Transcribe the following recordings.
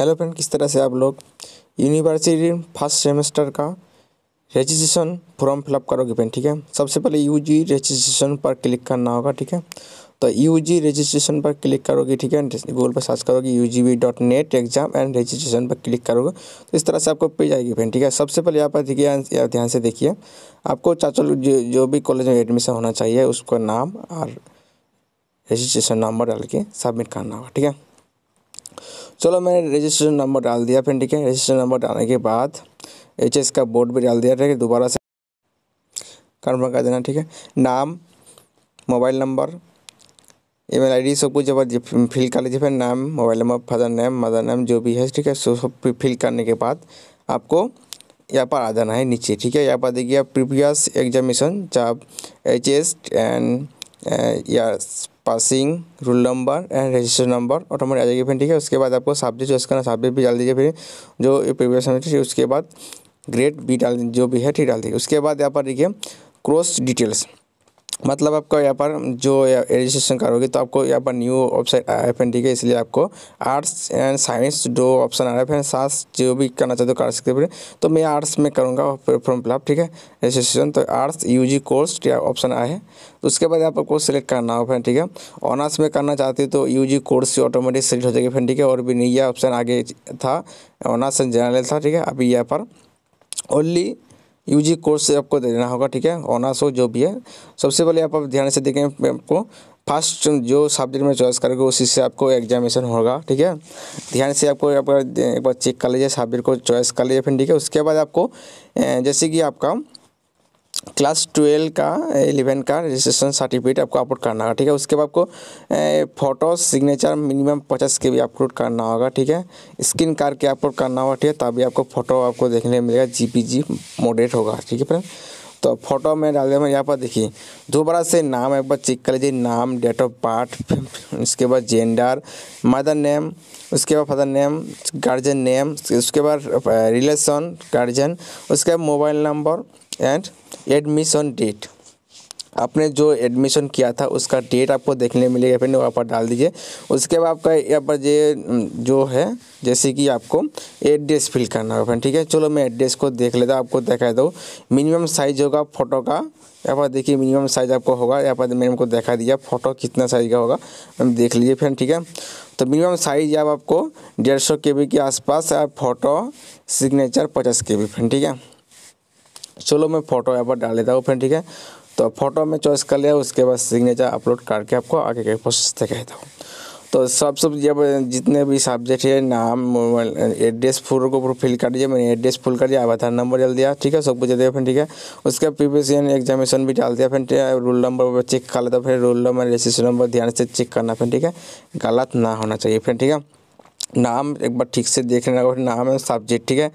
hello friend किस तरह से आप लोग यूनिवर्सिटी फर्स्ट सेमेस्टर का रजिस्ट्रेशन फॉर्म फिलअप करोगे फ्रेंड ठीक है सबसे पहले यू जी रजिस्ट्रेशन पर क्लिक करना होगा ठीक है तो यू जी रजिस्ट्रेशन पर क्लिक करोगे ठीक है गूगल पर सर्च करोगे U G B dot net exam and registration पर क्लिक करोगे तो इस तरह से आपको पेज आएगी फ्रेंड ठीक है सबसे पहले यहाँ पर देखिए ध्यान से देखिए आपको चाचल जो जो भी कॉलेज में एडमिशन होना चाहिए उसका नाम और रजिस्ट्रेशन नंबर डाल के सबमिट करना होगा ठीक है चलो मैंने रजिस्ट्रेशन नंबर डाल दिया फिर ठीक है रजिस्ट्रेशन नंबर डालने के बाद एच का बोर्ड भी डाल दिया ठीक है दोबारा से कन्फर्म कर देना ठीक है नाम मोबाइल नंबर ईमेल आईडी सब कुछ जब फिल कर लीजिए फिर नाम mobile number father name mother name जो भी है ठीक है सो सब फिल करने के बाद आपको यहाँ पर आ जाना है नीचे ठीक है यहाँ पर देखिए प्रीवियस एग्जामिनेशन जब एच एस एंड या passing roll number and register number automatic आ जाएगी फिर ठीक है उसके बाद आपको सब्जेक्ट चूज करना सब्जेक्ट भी डाल दीजिए फिर जो प्रीवियस है उसके बाद ग्रेड बी डाल जो भी है ठीक डाल दीजिए उसके बाद यहाँ पर देखिए क्रॉस डिटेल्स मतलब आपका यहाँ पर जो रजिस्ट्रेशन करोगे तो आपको यहाँ पर न्यू वेबसाइट आया है ठीक है इसलिए आपको आर्ट्स एंड साइंस जो ऑप्शन आ रहा है फिर सास जो भी करना चाहते हो कर सकते फिर तो मैं आर्ट्स में करूँगा फॉर्म फिलअप ठीक है रजिस्ट्रेशन तो आर्ट्स यूजी कोर्स या ऑप्शन आया है तो उसके बाद आपको सिलेक्ट करना हो फिर ठीक है ऑनर्स में करना चाहते हो तो यू कोर्स ही ऑटोमेटिक सिलेक्ट हो जाएगी फिर ठीक है और भी नया ऑप्शन आगे था ऑनर्स एंड जनरल था ठीक है अभी यहाँ पर ओनली यूजी कोर्स से आपको देना होगा ठीक है ऑनर्स हो जो भी है सबसे पहले आप, ध्यान से देखें आपको फर्स्ट जो सब्जेक्ट में चॉइस करेंगे उसी से आपको एग्जामिनेशन होगा ठीक है ध्यान से आपको आप एक बार चेक कर लीजिए सब्जेक्ट को चॉइस कर लीजिए फिर ठीक है उसके बाद आपको जैसे कि आपका क्लास ट्वेल्व का एलेवन का रजिस्ट्रेशन सर्टिफिकेट आपको अपलोड करना होगा ठीक है उसके बाद आपको फोटो सिग्नेचर मिनिमम पचास के भी अपलोड करना होगा ठीक है स्क्रीन कार्ड के अपलोड करना होगा ठीक है तभी आपको फोटो आपको देखने मिलेगा जी पी जी मोडेट होगा ठीक है फ्रेंड तो फोटो में डाल दिया यहाँ पर देखिए दोबारा से नाम एक बार चेक कर लीजिए नाम डेट ऑफ बर्थ उसके बाद जेंडर मदर नेम उसके बाद फादर नेम गार्जियन नेम उसके बाद रिलेशन गार्जियन उसके बाद mobile number and admission date आपने जो एडमिशन किया था उसका डेट आपको देखने मिलेगा फिर वहाँ पर डाल दीजिए उसके बाद आपका यहाँ पर ये जो है जैसे कि आपको एड्रेस फिल करना होगा फिर ठीक है चलो मैं एड्रेस को देख लेता हूँ आपको दिखा दो मिनिमम साइज होगा फोटो का यहाँ पर देखिए मिनिमम साइज आपको होगा यहाँ पर मैंने आपको दिखा दिया फोटो कितना साइज का होगा देख लीजिए फिर ठीक है तो मिनिमम साइज अब आपको डेढ़ सौ के बी के आसपास फोटो सिग्नेचर पचास के बी फिर ठीक है चलो मैं फ़ोटो यहाँ पर डाल लेता हूँ फिर ठीक है तो फोटो में चॉइस कर लिया उसके बाद सिग्नेचर अपलोड करके आपको आगे के प्रोसेस दिखाता हूँ तो सब सब जब जितने भी सब्जेक्ट है नाम मोबाइल एड्रेस फुल को फिल कर दिया मैंने एड्रेस फुल कर दिया आधार नंबर डाल दिया ठीक है सब कुछ दिया फिर ठीक है उसका प्रिपरेशन एग्जामिनेशन भी डाल दिया फिर रोल नंबर चेक कर लेता फिर रोल नंबर रजिस्ट्रेशन नंबर ध्यान से चेक करना फिर ठीक है गलत ना होना चाहिए फिर ठीक है नाम एक बार ठीक से देख लेना नाम है सब्जेक्ट ठीक है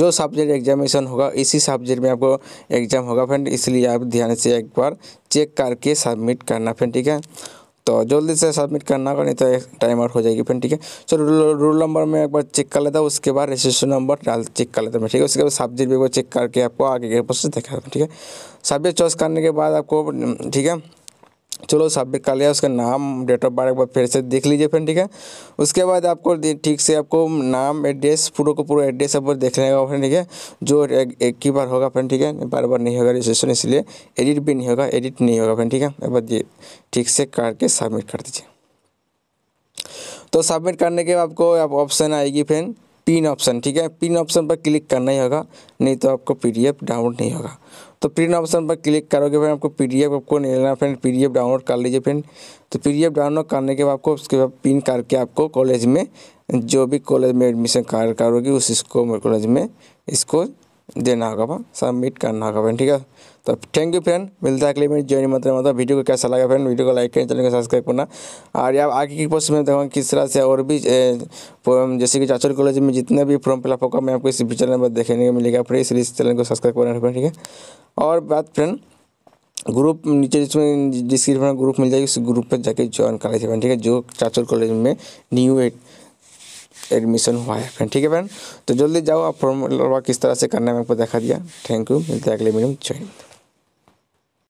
जो सब्जेक्ट एग्जामिनेशन होगा इसी सब्जेक्ट में आपको एग्जाम होगा फ्रेंड इसलिए आप ध्यान से एक बार चेक करके सबमिट करना फ्रेंड ठीक है तो जल्दी से सबमिट करना होगा नहीं तो टाइम आउट हो जाएगी फिर ठीक है रूल रूल नंबर में एक बार चेक कर लेता हूँ उसके बाद रजिस्ट्रेशन नंबर डाल चेक कर लेता हूँ ठीक है उसके बाद सब्जेक्ट भी वो चेक करके आपको आगे के प्रोसेस देखा ठीक है सब्जेक्ट चॉइस करने के बाद आपको ठीक है चलो सबमिट कर लिया उसका नाम डेट ऑफ बर्थ एक बार फिर से देख लीजिए फ्रेंड ठीक है उसके बाद आपको ठीक से आपको नाम एड्रेस पूरा को पूरा एड्रेस अब देख लेगा फ्रेंड ठीक है जो एक, एक ही बार होगा फ्रेंड ठीक है बार बार नहीं होगा रजिस्ट्रेशन इसलिए एडिट भी नहीं होगा एडिट नहीं होगा फ्रेंड ठीक है एक बार ये ठीक से करके सबमिट कर दीजिए तो सबमिट करने के बाद आपको ऑप्शन आएगी फ्रेंड पिन ऑप्शन ठीक है पिन ऑप्शन पर क्लिक करना ही होगा नहीं तो आपको पीडीएफ डाउनलोड नहीं होगा तो पिन ऑप्शन पर क्लिक करोगे फिर आपको पीडीएफ आपको नहीं लेना फ्रेंड पीडीएफ डाउनलोड कर लीजिए फ्रेंड तो पीडीएफ डाउनलोड करने के बाद आपको उसके बाद पिन करके आपको कॉलेज में जो भी कॉलेज में एडमिशन कार करोगे उस इसको कॉलेज में इसको देना होगा सबमिट करना होगा फ्रेंड ठीक है तो थैंक यू फ्रेंड मिलता है अगले मेरी जय मतलब मतलब वीडियो को कैसा लगा फ्रेंड वीडियो को लाइक करें चैनल को सब्सक्राइब करना और यार आगे की पोस्ट में देखो किस तरह से और भी जैसे कि चाचौर कॉलेज में जितने भी फॉर्म फिलअप होगा मैं आपको इस चैनल पर देखने को मिलेगा फिर इसलिए इस चैनल को सब्सक्राइब करना ठीक है और बात फ्रेंड ग्रुप नीचे जिसमें डिस्क्रिप्शन में ग्रुप मिल जाएगी उस ग्रुप पर जाके ज्वाइन फ्रेंड ठीक है जो चाचौर कॉलेज में न्यू एड एडमिशन हुआ है फ्रेंड ठीक है फ्रेंड तो जल्दी जाओ आप फॉर्म किस तरह से करना है मैं आपको देखा दिया थैंक यू मिलते हैं अगले मीडियम जय हिंद